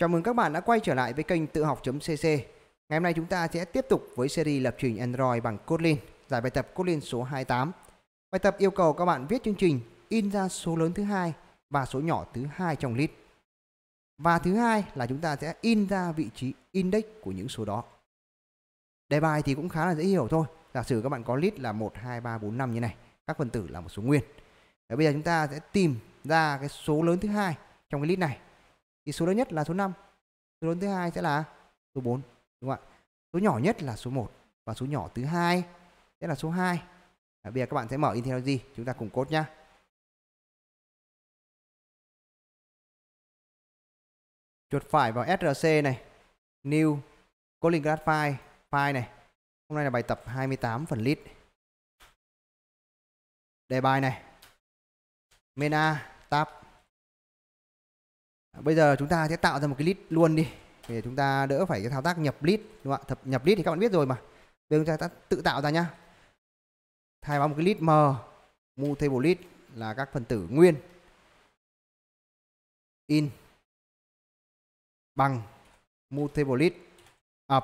Chào mừng các bạn đã quay trở lại với kênh tự học.cc. Ngày hôm nay chúng ta sẽ tiếp tục với series lập trình Android bằng Kotlin, giải bài tập Kotlin số 28. Bài tập yêu cầu các bạn viết chương trình in ra số lớn thứ hai và số nhỏ thứ hai trong list. Và thứ hai là chúng ta sẽ in ra vị trí index của những số đó. Đề bài thì cũng khá là dễ hiểu thôi. Giả sử các bạn có list là 1 2 3 4 5 như này, các phần tử là một số nguyên. Và bây giờ chúng ta sẽ tìm ra cái số lớn thứ hai trong cái list này thì số lớn nhất là số 5 số lớn thứ hai sẽ là số 4 đúng không ạ số nhỏ nhất là số 1 và số nhỏ thứ hai sẽ là số 2 à, bây giờ các bạn sẽ mở in theo gì? chúng ta cùng cốt nhá chuột phải vào src này new calling class file file này hôm nay là bài tập 28 phần list đề bài này main tab Bây giờ chúng ta sẽ tạo ra một cái list luôn đi để chúng ta đỡ phải cái thao tác nhập list đúng không ạ? Thập nhập list thì các bạn biết rồi mà. Bây giờ chúng ta tự tạo ra nhá. Thay vào một cái list m mu list là các phần tử nguyên in bằng mu table list up.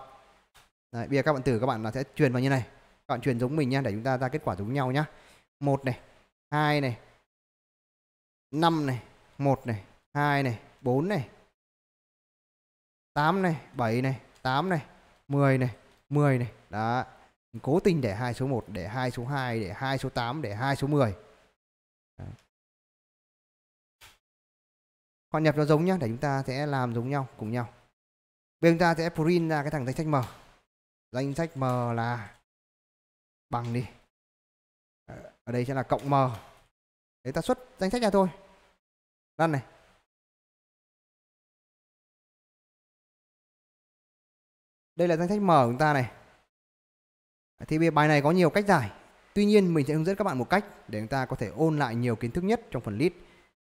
Đấy, bây giờ các bạn tử các bạn là sẽ truyền vào như này. Các bạn truyền giống mình nhá để chúng ta ra kết quả giống nhau nhá. một này, hai này, năm này, một này, hai này, 4 này 8 này 7 này 8 này 10 này 10 này đó cố tình để hai số 1 để hai số 2 để hai số 8 để hai số 10 đó. họ nhập nó giống nhá để chúng ta sẽ làm giống nhau cùng nhau bên ta sẽ print ra cái thằng danh sách m danh sách m là bằng đi ở đây sẽ là cộng m để ta xuất danh sách ra thôi run này Đây là danh sách mở của chúng ta này. Thì bài này có nhiều cách giải. Tuy nhiên mình sẽ hướng dẫn các bạn một cách để chúng ta có thể ôn lại nhiều kiến thức nhất trong phần list.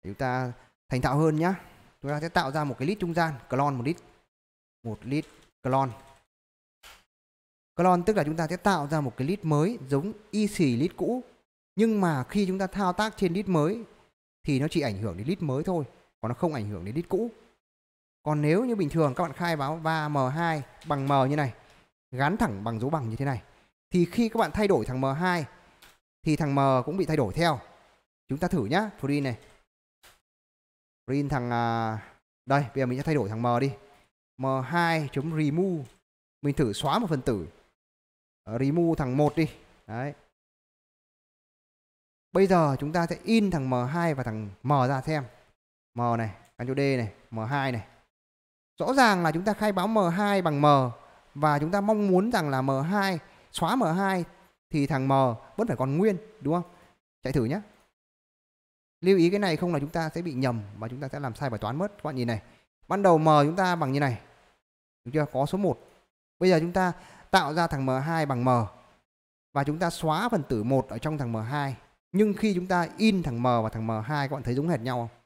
Để chúng ta thành thạo hơn nhá. Chúng ta sẽ tạo ra một cái list trung gian, clone một list. Một list clone. Clone tức là chúng ta sẽ tạo ra một cái list mới giống y xì list cũ. Nhưng mà khi chúng ta thao tác trên list mới thì nó chỉ ảnh hưởng đến list mới thôi. Còn nó không ảnh hưởng đến list cũ. Còn nếu như bình thường các bạn khai báo va M2 bằng M như này, gắn thẳng bằng dấu bằng như thế này, thì khi các bạn thay đổi thằng M2 thì thằng M cũng bị thay đổi theo. Chúng ta thử nhá, free này. Print thằng à, đây, bây giờ mình sẽ thay đổi thằng M đi. M2.remove. Mình thử xóa một phần tử. Remove thằng 1 đi. Đấy. Bây giờ chúng ta sẽ in thằng M2 và thằng M ra xem. M này, Ctrl D này, M2 này. Rõ ràng là chúng ta khai báo M2 bằng M và chúng ta mong muốn rằng là M2 xóa M2 thì thằng M vẫn phải còn nguyên đúng không? Chạy thử nhé. Lưu ý cái này không là chúng ta sẽ bị nhầm và chúng ta sẽ làm sai bài toán mất. Các bạn nhìn này. Ban đầu M chúng ta bằng như này. Đúng chưa? Có số 1. Bây giờ chúng ta tạo ra thằng M2 bằng M và chúng ta xóa phần tử 1 ở trong thằng M2. Nhưng khi chúng ta in thằng M và thằng M2 các bạn thấy giống hệt nhau không?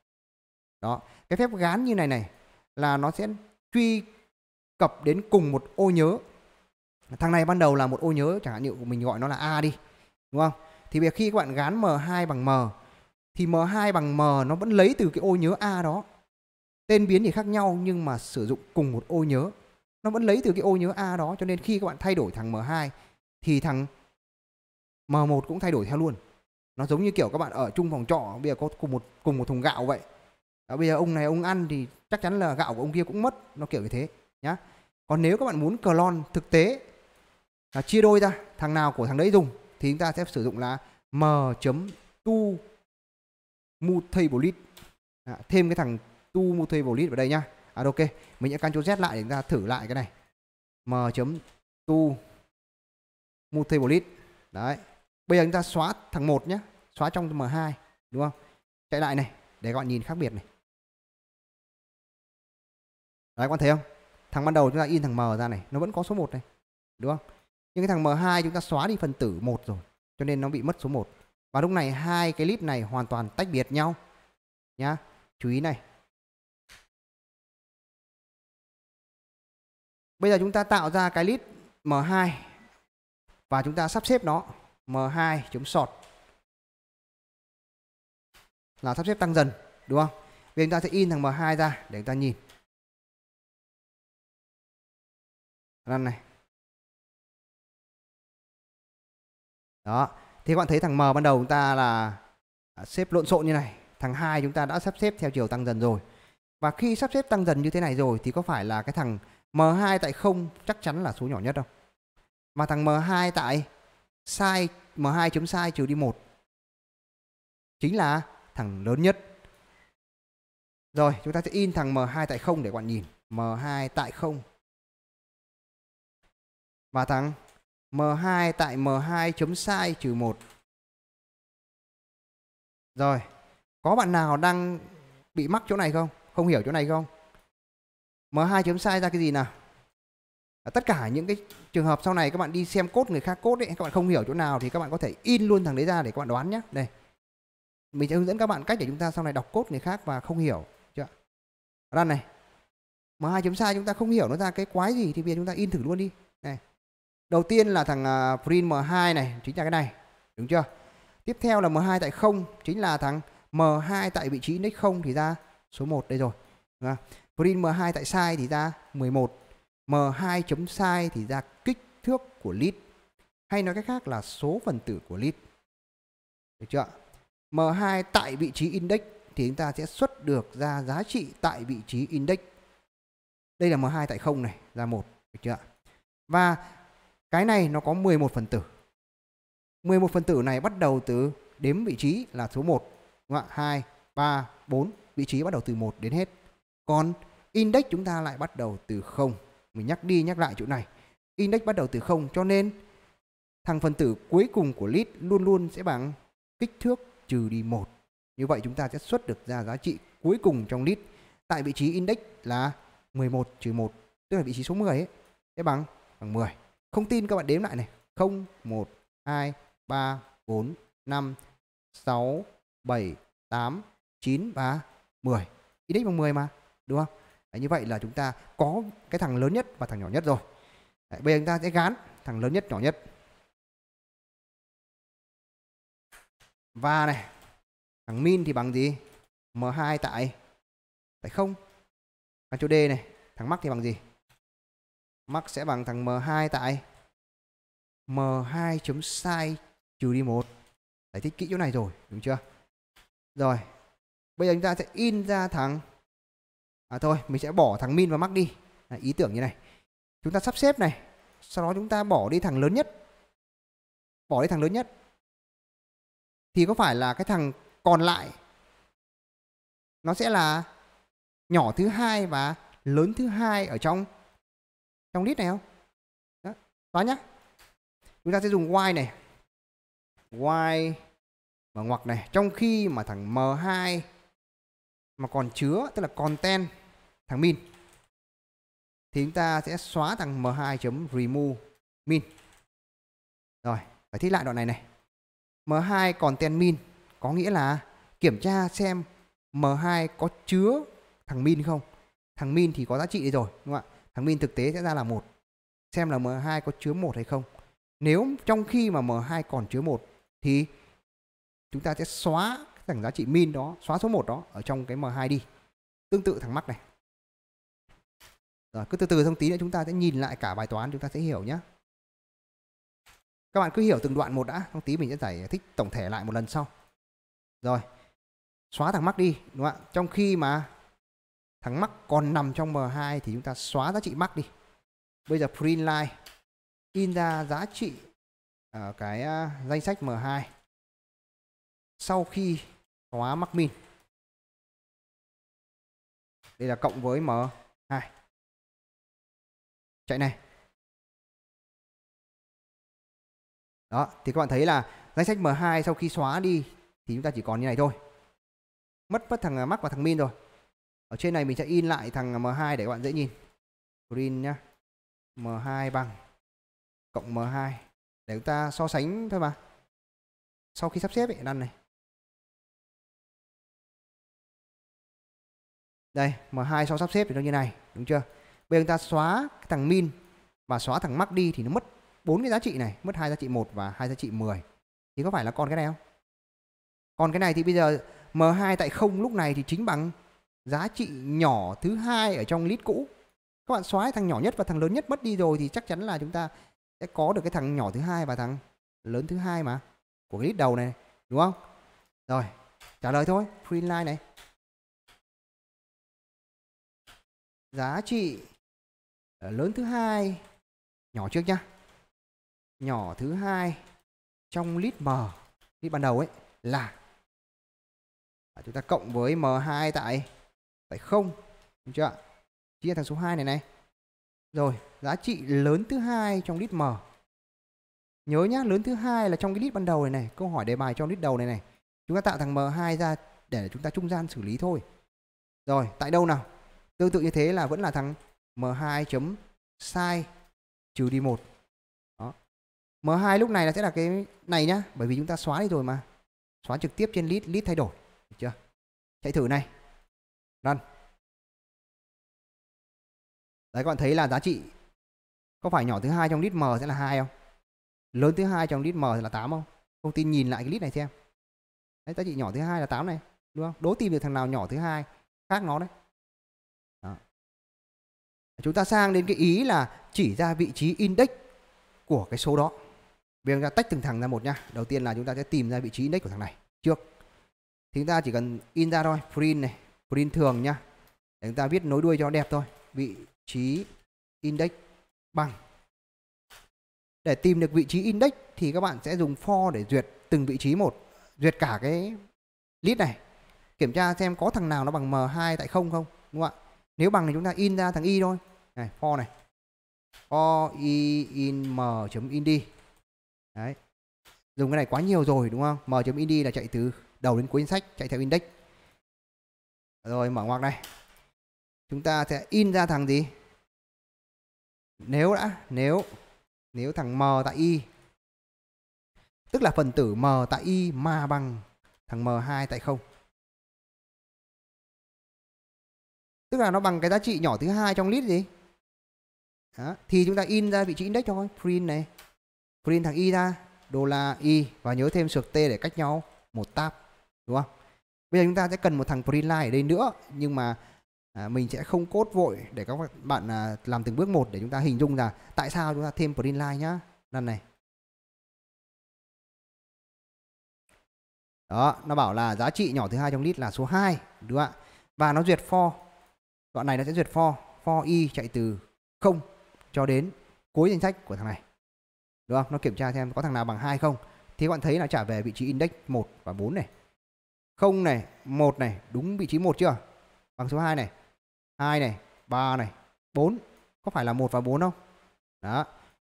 Đó, cái phép gán như này này là nó sẽ truy cập đến cùng một ô nhớ thằng này ban đầu là một ô nhớ chẳng hạn như của mình gọi nó là a đi đúng không thì việc khi các bạn gán m2 bằng m thì m2 bằng m nó vẫn lấy từ cái ô nhớ a đó tên biến thì khác nhau nhưng mà sử dụng cùng một ô nhớ nó vẫn lấy từ cái ô nhớ a đó cho nên khi các bạn thay đổi thằng m2 thì thằng m1 cũng thay đổi theo luôn nó giống như kiểu các bạn ở chung phòng trọ bây giờ có cùng một cùng một thùng gạo vậy à, bây giờ ông này ông ăn thì chắc chắn là gạo của ông kia cũng mất nó kiểu như thế nhá còn nếu các bạn muốn clone thực tế là chia đôi ra thằng nào của thằng đấy dùng thì chúng ta sẽ sử dụng là m chấm tu list à, thêm cái thằng tu mutable list vào đây nhá à ok mình sẽ Ctrl Z lại để chúng ta thử lại cái này m to mutable list đấy bây giờ chúng ta xóa thằng một nhé xóa trong m2 đúng không chạy lại này để các bạn nhìn khác biệt này Đấy các bạn thấy không? Thằng ban đầu chúng ta in thằng M ra này, nó vẫn có số 1 này. Đúng không? Nhưng cái thằng M2 chúng ta xóa đi phần tử 1 rồi, cho nên nó bị mất số 1. Và lúc này hai cái clip này hoàn toàn tách biệt nhau. Nhá. Chú ý này. Bây giờ chúng ta tạo ra cái list M2 và chúng ta sắp xếp nó M2 chống sọt là sắp xếp tăng dần đúng không? Vì chúng ta sẽ in thằng M2 ra để chúng ta nhìn. 5 này. Đó. Thì các bạn thấy thằng M ban đầu chúng ta là à, xếp lộn xộn như này. Thằng hai chúng ta đã sắp xếp theo chiều tăng dần rồi. Và khi sắp xếp tăng dần như thế này rồi thì có phải là cái thằng M2 tại không chắc chắn là số nhỏ nhất không? Mà thằng M2 tại sai M2 chấm sai trừ đi một chính là thằng lớn nhất. Rồi chúng ta sẽ in thằng M2 tại không để bạn nhìn. M2 tại không và thắng M2 tại M2 chấm sai trừ 1. Rồi, có bạn nào đang bị mắc chỗ này không? Không hiểu chỗ này không? M2 chấm sai ra cái gì nào? À, tất cả những cái trường hợp sau này các bạn đi xem cốt người khác cốt ấy, các bạn không hiểu chỗ nào thì các bạn có thể in luôn thằng đấy ra để các bạn đoán nhé. Đây. Mình sẽ hướng dẫn các bạn cách để chúng ta sau này đọc cốt người khác và không hiểu. Chưa? Đoạn này. M2 chấm sai chúng ta không hiểu nó ra cái quái gì thì bây giờ chúng ta in thử luôn đi. Đầu tiên là thằng à, print M2 này chính là cái này, đúng chưa? Tiếp theo là M2 tại 0 chính là thằng M2 tại vị trí index 0 thì ra số 1 đây rồi. Đúng Print M2 tại size thì ra 11. M2 chấm size thì ra kích thước của lead Hay nói cách khác là số phần tử của lead Được chưa? M2 tại vị trí index thì chúng ta sẽ xuất được ra giá trị tại vị trí index. Đây là M2 tại 0 này, ra 1, được chưa Và cái này nó có 11 phần tử. 11 phần tử này bắt đầu từ đếm vị trí là số 1, đúng không ạ? 2, 3, 4, vị trí bắt đầu từ 1 đến hết. Còn index chúng ta lại bắt đầu từ 0. Mình nhắc đi nhắc lại chỗ này. Index bắt đầu từ 0 cho nên thằng phần tử cuối cùng của list luôn luôn sẽ bằng kích thước trừ đi 1. Như vậy chúng ta sẽ xuất được ra giá trị cuối cùng trong list tại vị trí index là 11 trừ 1, tức là vị trí số 10 ấy, sẽ bằng bằng 10. Không tin các bạn đếm lại này. 0 1 2 3 4 5 6 7 8 9 và 10. Index bằng 10 mà, đúng không? Đấy, như vậy là chúng ta có cái thằng lớn nhất và thằng nhỏ nhất rồi. Đấy, bây giờ chúng ta sẽ gán thằng lớn nhất nhỏ nhất. Và này, thằng min thì bằng gì? M2 tại tại 0. Thằng chỗ D này, thằng max thì bằng gì? Max sẽ bằng thằng M2 tại M2.size chấm trừ đi 1. Giải thích kỹ chỗ này rồi, đúng chưa? Rồi, bây giờ chúng ta sẽ in ra thằng... À thôi, mình sẽ bỏ thằng min và max đi. À, ý tưởng như này. Chúng ta sắp xếp này, sau đó chúng ta bỏ đi thằng lớn nhất. Bỏ đi thằng lớn nhất. Thì có phải là cái thằng còn lại nó sẽ là nhỏ thứ hai và lớn thứ hai ở trong trong list này không đó xóa nhá chúng ta sẽ dùng y này y mở ngoặc này trong khi mà thằng m2 mà còn chứa tức là content thằng min thì chúng ta sẽ xóa thằng m2 chấm remove min rồi phải thích lại đoạn này này m2 content min có nghĩa là kiểm tra xem m2 có chứa thằng min không thằng min thì có giá trị đấy rồi đúng không ạ thằng min thực tế sẽ ra là một xem là M2 có chứa một hay không nếu trong khi mà M2 còn chứa một thì chúng ta sẽ xóa thằng giá trị min đó xóa số 1 đó ở trong cái M2 đi tương tự thằng mắc này rồi cứ từ từ thông tí nữa chúng ta sẽ nhìn lại cả bài toán chúng ta sẽ hiểu nhé các bạn cứ hiểu từng đoạn một đã thông tí mình sẽ giải thích tổng thể lại một lần sau rồi xóa thằng mắc đi đúng không ạ trong khi mà thằng mắc còn nằm trong M2 thì chúng ta xóa giá trị mắc đi bây giờ print line in ra giá trị ở à, cái à, danh sách M2 sau khi xóa mắc min đây là cộng với M2 chạy này đó thì các bạn thấy là danh sách M2 sau khi xóa đi thì chúng ta chỉ còn như này thôi mất mất thằng à, mắc và thằng min rồi ở trên này mình sẽ in lại thằng M2 để các bạn dễ nhìn green nhá M2 bằng cộng M2 để chúng ta so sánh thôi mà sau khi sắp xếp ấy, đăng này đây M2 sau sắp xếp thì nó như này đúng chưa bây giờ chúng ta xóa cái thằng min và xóa thằng mắc đi thì nó mất bốn cái giá trị này mất hai giá trị 1 và hai giá trị 10 thì có phải là còn cái này không còn cái này thì bây giờ M2 tại không lúc này thì chính bằng giá trị nhỏ thứ hai ở trong list cũ các bạn xóa thằng nhỏ nhất và thằng lớn nhất mất đi rồi thì chắc chắn là chúng ta sẽ có được cái thằng nhỏ thứ hai và thằng lớn thứ hai mà của cái list đầu này đúng không rồi trả lời thôi free line này giá trị ờ, lớn thứ hai nhỏ trước nhá nhỏ thứ hai trong list m list ban đầu ấy là chúng ta cộng với m2 tại phải không đúng chưa ạ chính thằng số 2 này này rồi giá trị lớn thứ hai trong list m nhớ nhá lớn thứ hai là trong cái list ban đầu này này câu hỏi đề bài trong list đầu này này chúng ta tạo thằng m 2 ra để chúng ta trung gian xử lý thôi rồi tại đâu nào tương tự như thế là vẫn là thằng m 2 chấm sai trừ đi một đó m 2 lúc này là sẽ là cái này nhá bởi vì chúng ta xóa đi rồi mà xóa trực tiếp trên list list thay đổi được chưa chạy thử này run vâng. đấy các bạn thấy là giá trị có phải nhỏ thứ hai trong list m sẽ là hai không lớn thứ hai trong list m là 8 không không tin nhìn lại cái list này xem đấy giá trị nhỏ thứ hai là 8 này đúng không đố tìm được thằng nào nhỏ thứ hai khác nó đấy Đó. chúng ta sang đến cái ý là chỉ ra vị trí index của cái số đó bây giờ ta tách từng thằng ra một nha đầu tiên là chúng ta sẽ tìm ra vị trí index của thằng này trước thì chúng ta chỉ cần in ra thôi print này print thường nhá để chúng ta viết nối đuôi cho đẹp thôi vị trí index bằng để tìm được vị trí index thì các bạn sẽ dùng for để duyệt từng vị trí một duyệt cả cái list này kiểm tra xem có thằng nào nó bằng m2 tại không không đúng không ạ nếu bằng thì chúng ta in ra thằng y thôi này for này for y in m in đi đấy dùng cái này quá nhiều rồi đúng không m in đi là chạy từ đầu đến cuối sách chạy theo index rồi mở ngoặc này. Chúng ta sẽ in ra thằng gì? Nếu đã, nếu nếu thằng m tại y tức là phần tử m tại y mà bằng thằng m2 tại không. Tức là nó bằng cái giá trị nhỏ thứ hai trong list gì? Đó. thì chúng ta in ra vị trí index thôi, print này. Print thằng y ra, đô la y và nhớ thêm sược t để cách nhau một tab, đúng không? bây giờ chúng ta sẽ cần một thằng print line ở đây nữa nhưng mà à, mình sẽ không cốt vội để các bạn à, làm từng bước một để chúng ta hình dung là tại sao chúng ta thêm print line nhá lần này đó nó bảo là giá trị nhỏ thứ hai trong list là số 2 đúng không ạ và nó duyệt for đoạn này nó sẽ duyệt for for y chạy từ 0 cho đến cuối danh sách của thằng này đúng không nó kiểm tra xem có thằng nào bằng hai không thì các bạn thấy là trả về vị trí index 1 và 4 này 0 này, 1 này, đúng vị trí 1 chưa? Bằng số 2 này. 2 này, 3 này, 4. Có phải là 1 và 4 không? Đó.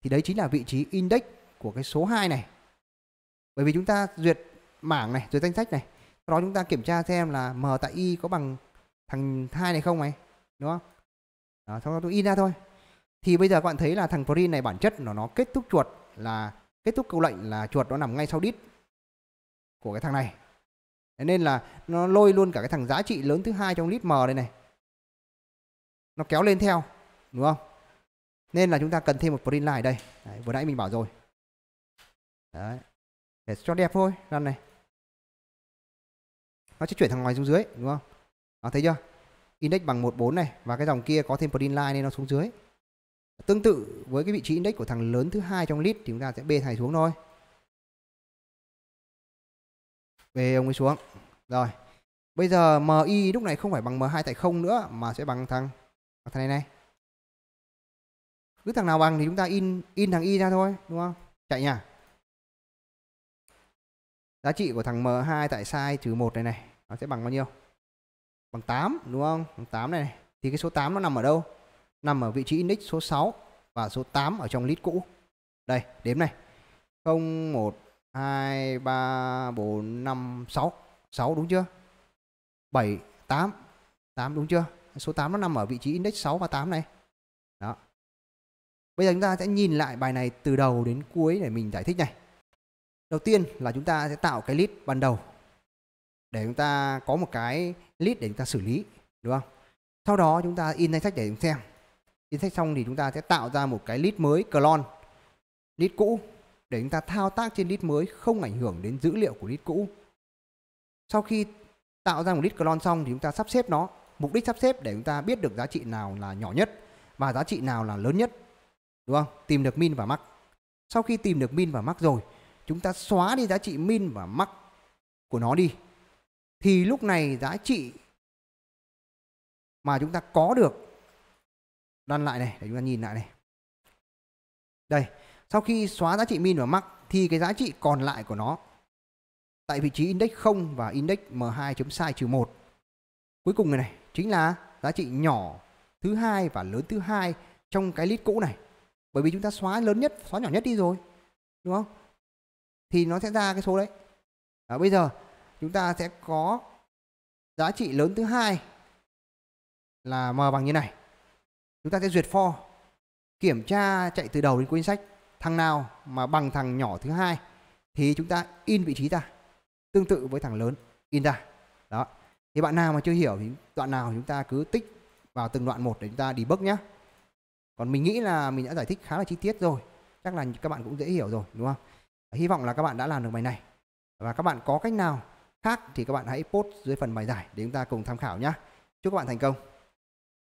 Thì đấy chính là vị trí index của cái số 2 này. Bởi vì chúng ta duyệt mảng này, duyệt danh sách này. Sau đó chúng ta kiểm tra xem là m tại y có bằng thằng 2 này không này, đúng không? Đó, sau đó tôi in ra thôi. Thì bây giờ các bạn thấy là thằng print này bản chất nó nó kết thúc chuột là kết thúc câu lệnh là chuột nó nằm ngay sau đít của cái thằng này nên là nó lôi luôn cả cái thằng giá trị lớn thứ hai trong list M đây này. Nó kéo lên theo, đúng không? Nên là chúng ta cần thêm một print line đây. Đấy, vừa nãy mình bảo rồi. Đấy. Để cho đẹp thôi, run này. Nó sẽ chuyển thằng ngoài xuống dưới, đúng không? Đó, thấy chưa? Index bằng 14 này và cái dòng kia có thêm print line nên nó xuống dưới. Tương tự với cái vị trí index của thằng lớn thứ hai trong list thì chúng ta sẽ bê thải xuống thôi. về ông ấy xuống rồi bây giờ mi lúc này không phải bằng m 2 tại không nữa mà sẽ bằng thằng bằng thằng này này cứ thằng nào bằng thì chúng ta in in thằng y ra thôi đúng không chạy nhỉ giá trị của thằng m2 tại sai trừ một này này nó sẽ bằng bao nhiêu bằng 8 đúng không bằng 8 này, này thì cái số 8 nó nằm ở đâu nằm ở vị trí index số 6 và số 8 ở trong list cũ đây đếm này 0 1 2, 3, 4, 5, 6 6 đúng chưa 7, 8 8 đúng chưa Số 8 nó nằm ở vị trí index 6 và 8 này Đó Bây giờ chúng ta sẽ nhìn lại bài này từ đầu đến cuối để mình giải thích này Đầu tiên là chúng ta sẽ tạo cái list ban đầu Để chúng ta có một cái list để chúng ta xử lý Đúng không Sau đó chúng ta in danh sách để chúng xem In sách xong thì chúng ta sẽ tạo ra một cái list mới clone List cũ để chúng ta thao tác trên list mới không ảnh hưởng đến dữ liệu của list cũ. Sau khi tạo ra một list clone xong thì chúng ta sắp xếp nó. Mục đích sắp xếp để chúng ta biết được giá trị nào là nhỏ nhất và giá trị nào là lớn nhất. Đúng không? Tìm được min và max. Sau khi tìm được min và max rồi, chúng ta xóa đi giá trị min và max của nó đi. Thì lúc này giá trị mà chúng ta có được đan lại này để chúng ta nhìn lại này. Đây, sau khi xóa giá trị min và max thì cái giá trị còn lại của nó tại vị trí index 0 và index m2.size trừ 1. Cuối cùng này này chính là giá trị nhỏ thứ hai và lớn thứ hai trong cái list cũ này. Bởi vì chúng ta xóa lớn nhất, xóa nhỏ nhất đi rồi. Đúng không? Thì nó sẽ ra cái số đấy. À, bây giờ chúng ta sẽ có giá trị lớn thứ hai là m bằng như này. Chúng ta sẽ duyệt for, kiểm tra chạy từ đầu đến cuối sách thằng nào mà bằng thằng nhỏ thứ hai thì chúng ta in vị trí ra tương tự với thằng lớn in ra đó thì bạn nào mà chưa hiểu thì đoạn nào chúng ta cứ tích vào từng đoạn một để chúng ta đi bước nhá còn mình nghĩ là mình đã giải thích khá là chi tiết rồi chắc là các bạn cũng dễ hiểu rồi đúng không hy vọng là các bạn đã làm được bài này và các bạn có cách nào khác thì các bạn hãy post dưới phần bài giải để chúng ta cùng tham khảo nhé chúc các bạn thành công